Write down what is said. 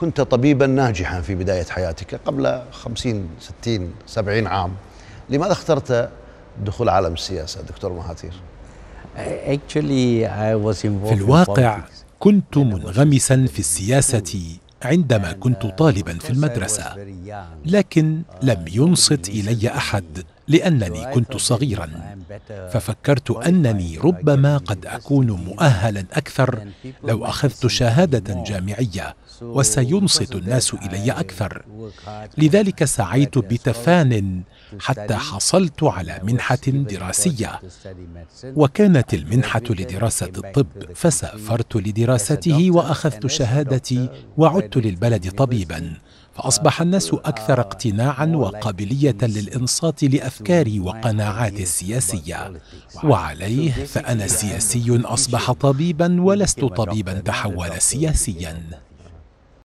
كنت طبيبا ناجحا في بداية حياتك قبل خمسين ستين سبعين عام لماذا اخترت دخول عالم السياسة دكتور مهاتير؟ في الواقع كنت منغمسا في السياسة عندما كنت طالبا في المدرسة لكن لم ينصت إلي أحد لأنني كنت صغيرا ففكرت انني ربما قد اكون مؤهلا اكثر لو اخذت شهاده جامعيه وسينصت الناس الي اكثر لذلك سعيت بتفان حتى حصلت على منحه دراسيه وكانت المنحه لدراسه الطب فسافرت لدراسته واخذت شهادتي وعدت للبلد طبيبا فاصبح الناس اكثر اقتناعا وقابليه للانصات لافكاري وقناعاتي السياسيه السياسية وعليه فأنا سياسي أصبح طبيبا ولست طبيبا تحول سياسيا